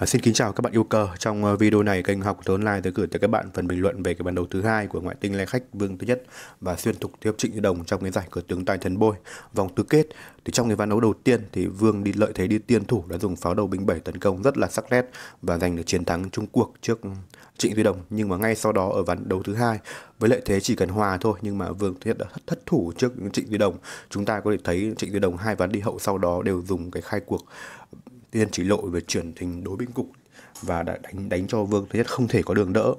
À, xin kính chào các bạn yêu cơ Trong ờ, video này kênh học Tớ Online tới gửi tới các bạn phần bình luận về cái bản đấu thứ hai của ngoại tinh lai khách Vương Thứ Nhất và xuyên thục tiếp Trịnh Như Đồng trong cái giải cờ tướng tài thần bôi vòng tứ kết. Thì trong cái ván đấu đầu tiên thì Vương đi lợi thế đi tiên thủ đã dùng pháo đầu binh 7 tấn công rất là sắc nét và giành được chiến thắng chung cuộc trước ừ, Trịnh duy Đồng nhưng mà ngay sau đó ở ván đấu thứ hai với lợi thế chỉ cần hòa thôi nhưng mà Vương Thứ Nhất đã thất, thủ trước Trịnh duy Đồng. Chúng ta có thể thấy Trịnh duy Đồng hai ván đi hậu sau đó đều dùng cái khai cuộc tiên chỉ lộ về chuyển thành đối binh cục và đã đánh đánh cho Vương thứ Nhất không thể có đường đỡ.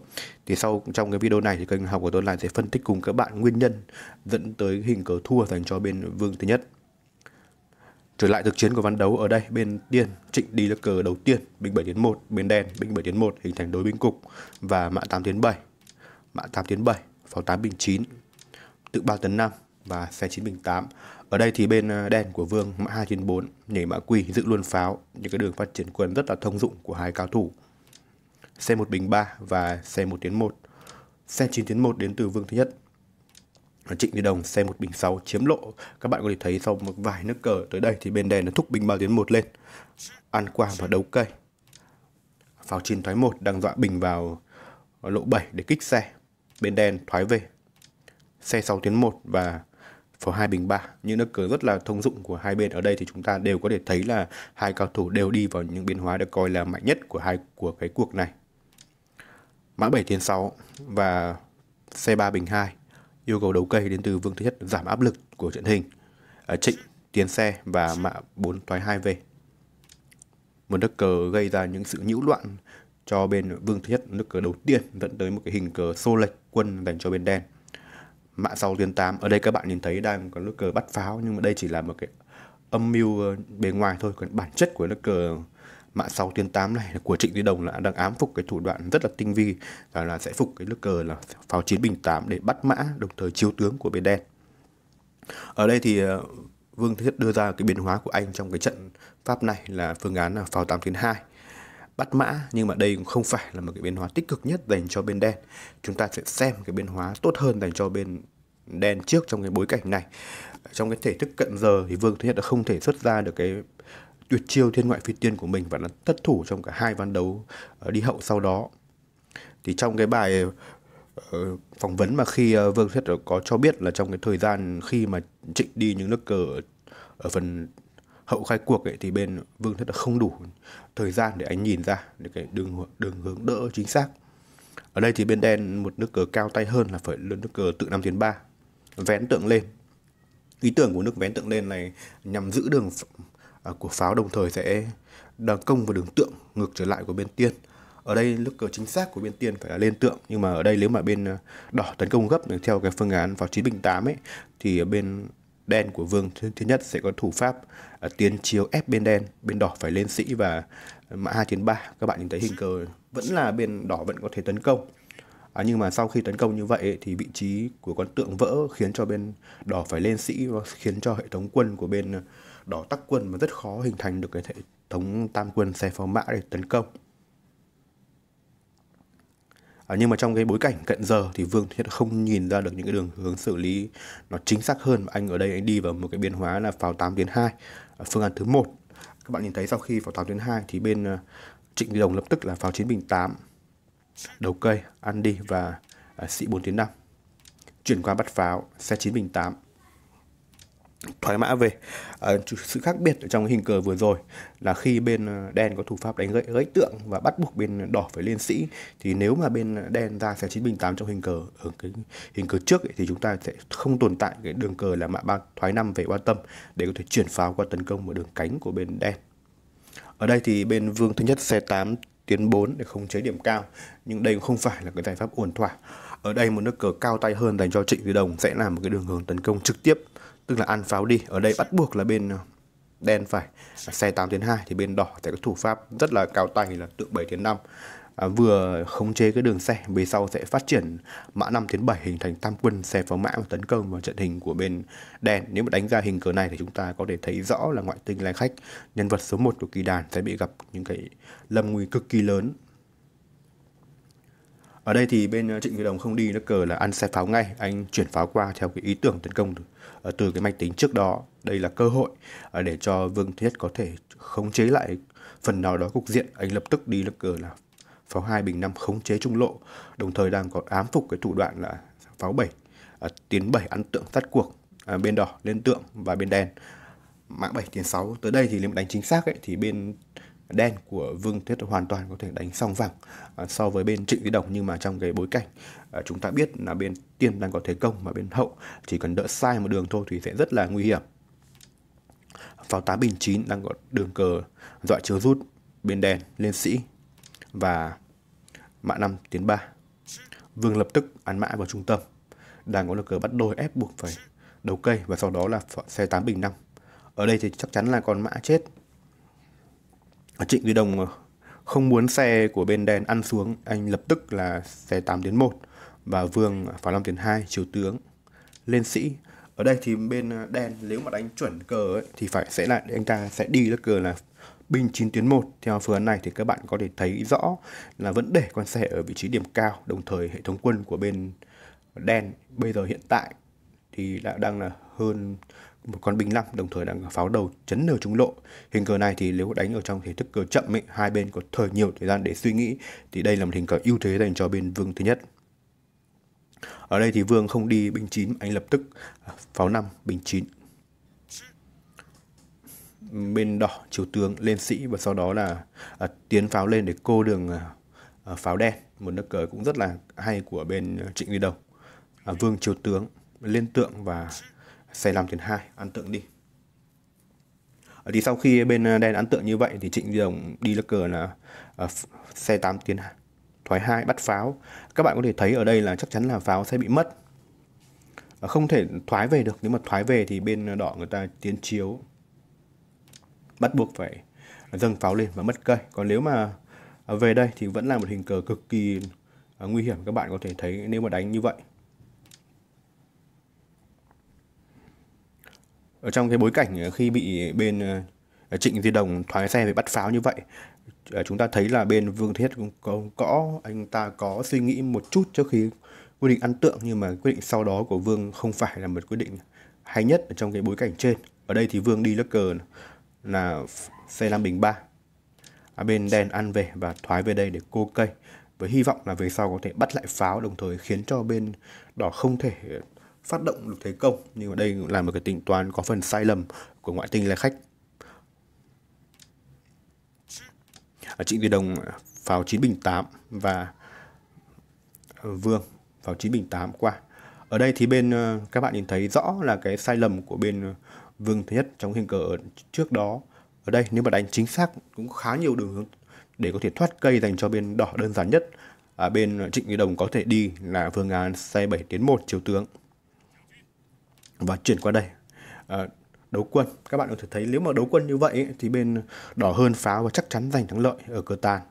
Thì sau trong cái video này thì kênh học của tôi lại sẽ phân tích cùng các bạn nguyên nhân dẫn tới hình cờ thua dành cho bên Vương thứ Nhất. Trở lại thực chiến của ván đấu ở đây, bên tiên Trịnh đi là cờ đầu tiên, binh 7 tiến 1, bên đen binh 7 tiến 1 hình thành đối binh cục và mã 8 tiến 7. Mã 8 tiến 7, pháo 8 binh 9, tự 3 tấn 5 và xe 908. Ở đây thì bên ờ, đen của Vương mã 294 nhảy mã quỳ giữ luôn pháo, những cái đường phát triển quân rất là thông dụng của hai cao thủ. Xe 1 bình 3 và xe 1 tiến 1. Xe 9 tiến 1 đến từ Vương thứ nhất. Trịnh Như Đồng xe 1 bình 6 chiếm lộ. Các bạn có thể thấy sau một vài nước cờ tới đây thì bên đen nó thúc bình 3 tiến 1 lên. Ăn qua và đấu cây. Pháo 9 thoái 1 đang dọa bình vào ờ, lộ 7 để kích xe. Bên đen thoái về. Xe 6 tiến 1 và for hai bình ba những nước cờ rất là thông dụng của hai bên ở đây thì chúng ta đều có thể thấy là hai cao thủ đều đi vào những biến hóa được coi là mạnh nhất của hai của cái cuộc này mã 7 tiến 6 và xe 3 bình 2 yêu cầu đấu cây đến từ vương thứ nhất giảm áp lực của trận hình ở trịnh tiến xe và mã 4 thoái 2 về một nước cờ gây ra những sự nhiễu loạn cho bên vương thứ nhất nước cờ đầu tiên dẫn tới một cái hình cờ xô lệch quân dành cho bên đen mạ sau tiền 8 ở đây các bạn nhìn thấy đang có nước cờ bắt pháo nhưng mà đây chỉ là một cái âm mưu ờ, bề ngoài thôi còn bản chất của nước cờ mạ sau tiên tám này của Trịnh Duy Đồng là đang ám phục cái thủ đoạn rất là tinh vi đó là sẽ phục cái nước cờ là pháo chiến bình 8 để bắt mã đồng thời chiếu tướng của bên đen ở đây thì ờ, Vương Thiết đưa ra cái biến hóa của anh trong cái trận pháp này là phương án là pháo tám tiến hai bắt mã nhưng mà đây cũng không phải là một cái biến hóa tích cực nhất dành cho bên đen chúng ta sẽ xem cái biến hóa tốt hơn dành cho bên đen trước trong cái bối cảnh này trong cái thể thức cận giờ thì vương thứ nhất đã không thể xuất ra được cái tuyệt chiêu thiên ngoại phi tiên của mình và nó thất thủ trong cả hai ván đấu ờ, đi hậu sau đó thì trong cái bài ờ, phỏng vấn mà khi ờ, vương thiết có cho biết là trong cái thời gian khi mà trịnh đi những nước cờ ở phần hậu khai cuộc ấy, thì bên Vương Thất đã không đủ thời gian để anh nhìn ra được cái đường đường hướng đỡ chính xác. Ở đây thì bên đen một nước cờ cao tay hơn là phải nước cờ tự năm tiến ba vén tượng lên. Ý tưởng của nước vén tượng lên này nhằm giữ đường à, của pháo đồng thời sẽ đòn công vào đường tượng ngược trở lại của bên tiên ở đây nước cờ chính xác của bên tiên phải là lên tượng nhưng mà ở đây nếu mà bên à, đỏ tấn công gấp theo cái phương án vào chín bình tám ấy thì bên đen của vương thứ, thứ nhất sẽ có thủ pháp uh, tiến chiếu ép bên đen bên đỏ phải lên sĩ và mã hai trên ba các bạn nhìn thấy hình cờ vẫn là bên đỏ vẫn có thể tấn công à, nhưng mà sau khi tấn công như vậy thì vị trí của con tượng vỡ khiến cho bên đỏ phải lên sĩ và khiến cho hệ thống quân của bên đỏ tắc quân và rất khó hình thành được cái hệ thống tam quân xe phó mã để tấn công à, nhưng mà trong cái bối cảnh cận giờ thì vương thiện không nhìn ra được những cái đường hướng xử lý nó chính xác hơn anh ở đây anh đi vào một cái biến hóa là pháo 8 tiến 2 à, phương án thứ một các bạn nhìn thấy sau khi pháo 8 tiến 2 thì bên uh, trịnh đồng lập tức là pháo 9 bình 8 đầu cây ăn đi và uh, sĩ 4 tiến 5 chuyển qua bắt pháo xe 9 bình 8 thoái mã về à, sự khác biệt ở trong hình cờ vừa rồi là khi bên ờ, đen có thủ pháp đánh gãy gãy tượng và bắt buộc bên đỏ phải lên sĩ thì nếu mà bên đen ra sẽ chín bình tám trong hình cờ ở cái hình cờ trước ấy, thì chúng ta sẽ không tồn tại cái đường cờ là mã ba thoái năm về quan tâm để có thể chuyển pháo qua tấn công vào đường cánh của bên đen ở đây thì bên vương thứ nhất xe 8 tiến 4 để khống chế điểm cao nhưng đây cũng không phải là cái giải pháp ổn thỏa ở đây một nước cờ cao tay hơn dành cho trịnh duy đồng sẽ là một cái đường hướng tấn công trực tiếp tức là ăn pháo đi ở đây bắt buộc là bên ờ, đen phải xe 8 tiếng 2 thì bên đỏ sẽ có thủ pháp rất là cao tay là tượng 7 tiếng 5 à, vừa khống chế cái đường xe về sau sẽ phát triển mã 5 tiếng 7 hình thành tam quân xe pháo mã và tấn công vào trận hình của bên đen nếu mà đánh ra hình cờ này thì chúng ta có thể thấy rõ là ngoại tinh lai khách nhân vật số 1 của kỳ đàn sẽ bị gặp những cái lâm nguy cực kỳ lớn ở đây thì bên ờ, trịnh huy đồng không đi nó cờ là ăn xe pháo ngay anh chuyển pháo qua theo cái ý tưởng tấn công ờ, từ, cái máy tính trước đó đây là cơ hội ờ, để cho vương thiết có thể khống chế lại phần nào đó cục diện anh lập tức đi nước cờ là pháo hai bình năm khống chế trung lộ đồng thời đang có ám phục cái thủ đoạn là pháo bảy tiến bảy ăn tượng tắt cuộc bên đỏ lên tượng và bên đen mã 7 tiến 6 tới đây thì nếu đánh chính xác ấy, thì bên đen của Vương Thiết hoàn toàn có thể đánh song phẳng à, so với bên Trịnh Vĩ Đồng nhưng mà trong cái bối cảnh à, chúng ta biết là bên tiên đang có thế công mà bên hậu chỉ cần đỡ sai một đường thôi thì sẽ rất là nguy hiểm pháo tá bình 9 đang có đường cờ dọa chưa rút bên đen lên sĩ và mã năm tiến ba vương lập tức ăn mã vào trung tâm đang có được cờ bắt đôi ép buộc phải đầu cây và sau đó là xe 8 bình 5 ở đây thì chắc chắn là con mã chết Trịnh Duy Đồng ờ, không muốn xe của bên đen ăn xuống, anh lập tức là xe 8 tiến 1 và Vương vào 5 tiến 2 chiều tướng lên sĩ. Ở đây thì bên ờ, đen nếu mà đánh chuẩn cờ ấy, thì phải sẽ lại anh ta sẽ đi đất cờ là binh 9 tuyến 1 theo phương án này thì các bạn có thể thấy rõ là vẫn để con xe ở vị trí điểm cao đồng thời hệ thống quân của bên đen bây giờ hiện tại thì đã đang là hơn một con binh 5 đồng thời đang pháo đầu chấn nửa trúng lộ. Hình cờ này thì nếu đánh ở trong thể thức cờ chậm ấy, hai bên có thời nhiều thời gian để suy nghĩ thì đây là một hình cờ ưu thế dành cho bên vương thứ nhất. Ở đây thì vương không đi binh 9, anh lập tức à, pháo 5 binh 9. Bên đỏ chiếu tướng lên sĩ và sau đó là à, tiến pháo lên để cô đường à, à pháo đen, một nước cờ cũng rất là hay của bên à, Trịnh Duy đầu À, vương chiếu tướng lên tượng và xe lầm thứ hai ăn tượng đi Ở ờ, thì sau khi bên đen ờ, ăn tượng như vậy thì Trịnh đồng đi là cờ là ờ, xe 8 tiến thoái hai bắt pháo các bạn có thể thấy ở đây là chắc chắn là pháo sẽ bị mất không thể thoái về được nếu mà thoái về thì bên đỏ người ta tiến chiếu bắt buộc phải dâng pháo lên và mất cây còn nếu mà về đây thì vẫn là một hình cờ cực kỳ nguy hiểm các bạn có thể thấy nếu mà đánh như vậy ở trong cái bối cảnh ờ, khi bị bên ờ, Trịnh Di Đồng thoái xe về bắt pháo như vậy ờ, chúng ta thấy là bên Vương Thiết cũng có, có anh ta có suy nghĩ một chút trước khi quyết định ăn tượng nhưng mà quyết định sau đó của Vương không phải là một quyết định hay nhất ở trong cái bối cảnh trên ở đây thì Vương đi lắc cờ là xe Lam Bình 3 à, bên đen ăn về và thoái về đây để cô cây với hy vọng là về sau có thể bắt lại pháo đồng thời khiến cho bên đỏ không thể phát động được thế công nhưng mà đây là một cái tính toán có phần sai lầm của ngoại tinh là khách à, Trịnh Duy Đồng pháo 9 bình 8 và Vương pháo 9 bình 8 qua ở đây thì bên ờ, các bạn nhìn thấy rõ là cái sai lầm của bên ờ, Vương thứ Nhất trong hình cờ trước đó ở đây nếu mà đánh chính xác cũng khá nhiều đường hướng để có thể thoát cây dành cho bên đỏ đơn giản nhất à, bên Trịnh Duy Đồng có thể đi là Vương án xe 7 tiến 1 chiếu tướng và chuyển qua đây à, đấu quân các bạn có thể thấy nếu mà đấu quân như vậy thì bên đỏ hơn pháo và chắc chắn giành thắng lợi ở cửa tàn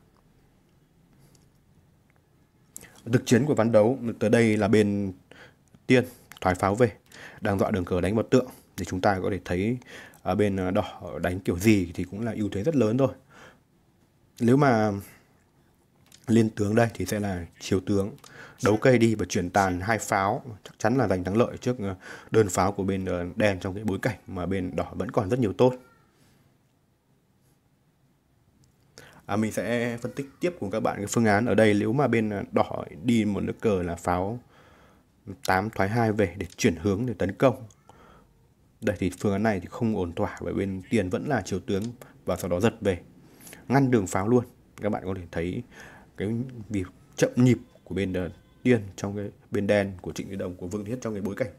thực chiến của ván đấu tới đây là bên tiên thoái pháo về đang dọa đường cờ đánh vào tượng thì chúng ta có thể thấy ở à, bên đỏ đánh kiểu gì thì cũng là ưu thế rất lớn thôi. nếu mà liên tướng đây thì sẽ là chiếu tướng đấu cây đi và chuyển tàn hai pháo chắc chắn là giành thắng lợi trước ờ, đơn pháo của bên ờ, đen trong cái bối cảnh mà bên đỏ vẫn còn rất nhiều tốt à, mình sẽ phân tích tiếp cùng các bạn cái phương án ở đây nếu mà bên ờ, đỏ đi một nước cờ là pháo 8 thoái 2 về để chuyển hướng để tấn công đây thì phương án này thì không ổn thỏa bởi bên tiền vẫn là chiều tướng và sau đó giật về ngăn đường pháo luôn các bạn có thể thấy cái việc chậm nhịp của bên ờ, điên trong cái bên đen của Trịnh Duy Đồng của Vương Thiết trong cái bối cảnh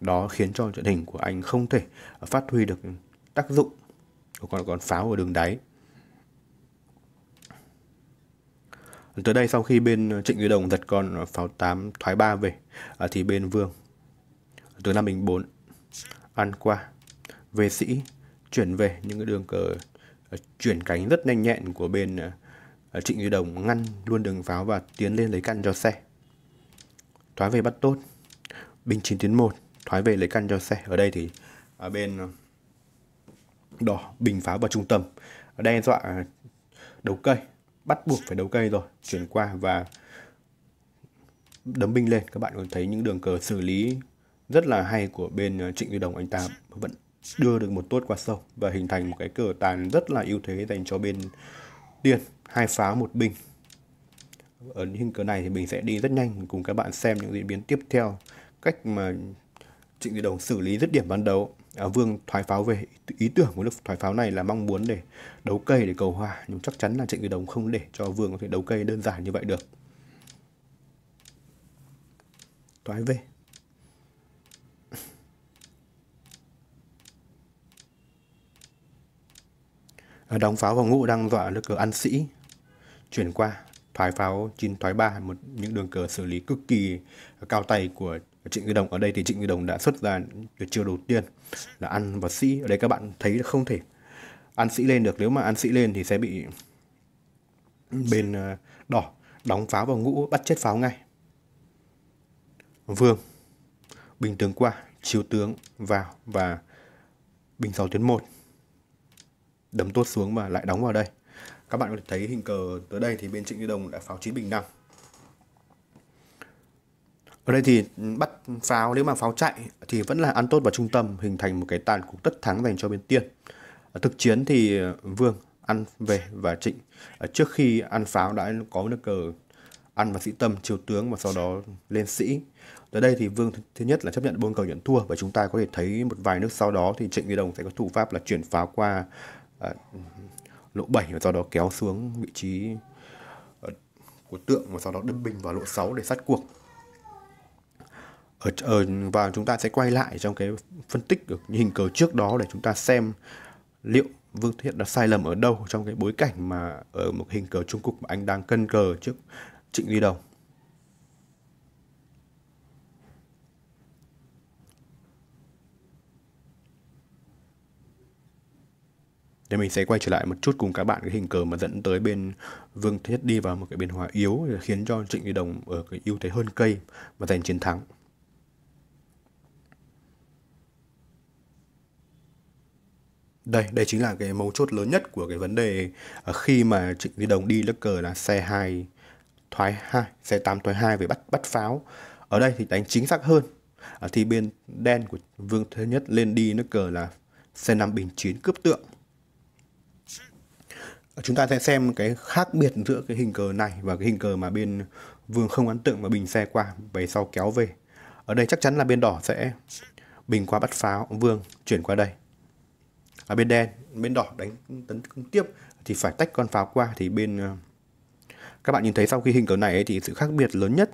đó khiến cho trận hình của anh không thể ờ, phát huy được tác dụng của con con pháo ở đường đáy tới đây sau khi bên ờ, Trịnh Duy Đồng giật con pháo 8 thoái ba về thì bên Vương từ năm Bình 4 ăn qua về sĩ chuyển về những cái đường cờ chuyển cánh rất nhanh nhẹn của bên Ờ, Trịnh Duy Đồng ngăn luôn đường pháo và tiến lên lấy căn cho xe. Thoái về bắt tốt. Binh chín tiến một thoái về lấy căn cho xe. Ở đây thì ở bên ờ, đỏ bình pháo vào trung tâm. Đe dọa ờ, đấu cây, bắt buộc phải đấu cây rồi, chuyển qua và đấm binh lên. Các bạn có thấy những đường cờ xử lý rất là hay của bên Trịnh Duy Đồng anh ta vẫn đưa được một tốt qua sâu và hình thành một cái cờ tàn rất là ưu thế dành cho bên Tiên hai pháo một bình ở những cờ này thì mình sẽ đi rất nhanh cùng các bạn xem những diễn biến tiếp theo cách mà trịnh thị đồng xử lý rất điểm ban đầu à, vương thoái pháo về ý tưởng của lúc thoái pháo này là mong muốn để đấu cây để cầu hòa nhưng chắc chắn là trịnh thị đồng không để cho vương có thể đấu cây đơn giản như vậy được thoái về à, đóng pháo vào ngũ đang dọa được cờ an sĩ chuyển qua thoái pháo 9 thoái 3 một những đường cờ xử lý cực kỳ cao tay của Trịnh Như Đồng ở đây thì Trịnh Như Đồng đã xuất ra chiều đầu tiên là ăn và sĩ ở đây các bạn thấy là không thể ăn sĩ lên được nếu mà ăn sĩ lên thì sẽ bị bên ờ, đỏ đóng pháo vào ngũ bắt chết pháo ngay vương bình tướng qua chiếu tướng vào và bình sáu tuyến một đấm tốt xuống và lại đóng vào đây các bạn có thể thấy hình cờ tới đây thì bên Trịnh Như Đồng đã pháo 9 bình Đăng. ở đây thì bắt pháo nếu mà pháo chạy thì vẫn là ăn tốt vào trung tâm hình thành một cái tàn cục tất thắng dành cho bên tiên thực chiến thì ờ, Vương ăn về và Trịnh ờ, trước khi ăn pháo đã có nước cờ ăn và sĩ tâm chiếu tướng và sau đó lên sĩ tới đây thì Vương thứ nhất là chấp nhận buông cờ nhận thua và chúng ta có thể thấy một vài nước sau đó thì Trịnh Như Đồng sẽ có thủ pháp là chuyển pháo qua ờ, lộ 7 và sau đó kéo xuống vị trí ờ, của tượng và sau đó đâm bình vào lộ 6 để sát cuộc ở, ở ờ, và chúng ta sẽ quay lại trong cái phân tích được hình cờ trước đó để chúng ta xem liệu Vương thiện đã sai lầm ở đâu trong cái bối cảnh mà ở một hình cờ Trung quốc mà anh đang cân cờ trước Trịnh Duy Đồng Thì mình sẽ quay trở lại một chút cùng các bạn cái hình cờ mà dẫn tới bên Vương Thiết đi vào một cái bên hòa yếu khiến cho Trịnh Duy Đồng ở cái ưu thế hơn cây và giành chiến thắng. Đây, đây chính là cái mấu chốt lớn nhất của cái vấn đề à, khi mà Trịnh Duy Đồng đi lắc cờ là xe 2 thoái 2, xe 8 thoái 2 về bắt bắt pháo. Ở đây thì đánh chính xác hơn. À, thì bên đen của Vương Thế Nhất lên đi nước cờ là xe 5 bình 9 cướp tượng chúng ta sẽ xem cái khác biệt giữa cái hình cờ này và cái hình cờ mà bên vương không ấn tượng và bình xe qua về sau kéo về ở đây chắc chắn là bên đỏ sẽ bình qua bắt pháo vương chuyển qua đây ở bên đen bên đỏ đánh tấn công tiếp thì phải tách con pháo qua thì bên ờ, các bạn nhìn thấy sau khi hình cờ này ấy, thì sự khác biệt lớn nhất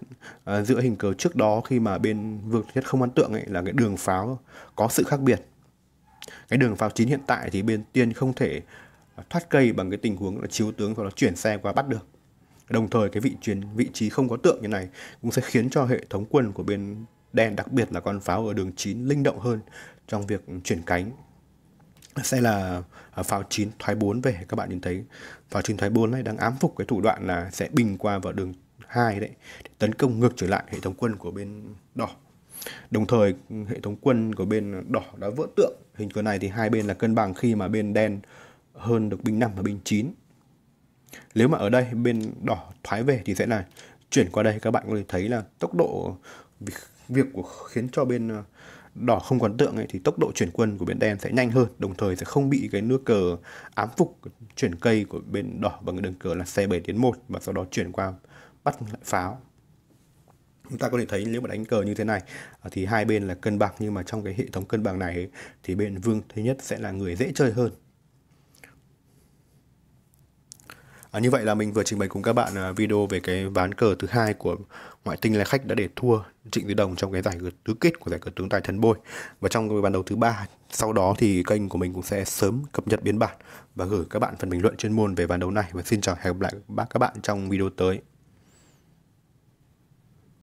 uh, giữa hình cờ trước đó khi mà bên vương nhất không ấn tượng ấy là cái đường pháo có sự khác biệt cái đường pháo chín hiện tại thì bên tiên không thể thoát cây bằng cái tình huống là chiếu tướng sau đó chuyển xe qua bắt được đồng thời cái vị chuyển vị trí không có tượng như này cũng sẽ khiến cho hệ thống quân của bên đen đặc biệt là con pháo ở đường 9 linh động hơn trong việc chuyển cánh sẽ là à, pháo 9 thoái 4 về các bạn nhìn thấy pháo 9 thoái 4 này đang ám phục cái thủ đoạn là sẽ bình qua vào đường 2 đấy để tấn công ngược trở lại hệ thống quân của bên đỏ đồng thời ừ, hệ thống quân của bên đỏ đã vỡ tượng hình cờ này thì hai bên là cân bằng khi mà bên đen hơn được binh 5 và binh 9. Nếu mà ở đây bên đỏ thoái về thì sẽ là chuyển qua đây các bạn có thể thấy là tốc độ việc của khiến cho bên ờ, đỏ không còn tượng ấy, thì tốc độ chuyển quân của bên đen sẽ nhanh hơn đồng thời sẽ không bị cái nước cờ ám phục chuyển cây của bên đỏ bằng đường cờ là xe 7 đến 1 và sau đó chuyển qua bắt lại pháo chúng ta có thể thấy nếu mà đánh cờ như thế này ờ, thì hai bên là cân bằng nhưng mà trong cái hệ thống cân bằng này ấy, thì bên vương thứ nhất sẽ là người dễ chơi hơn À, như vậy là mình vừa trình bày cùng các bạn à, video về cái ván cờ thứ hai của ngoại tinh là khách đã để thua Trịnh Tứ Đồng trong cái giải tứ kết của giải cờ tướng tài thần bôi và trong cái ván đầu thứ ba sau đó thì kênh của mình cũng sẽ sớm cập nhật biến bản và gửi các bạn phần bình luận chuyên môn về ván đấu này và xin chào hẹn gặp lại các bạn trong video tới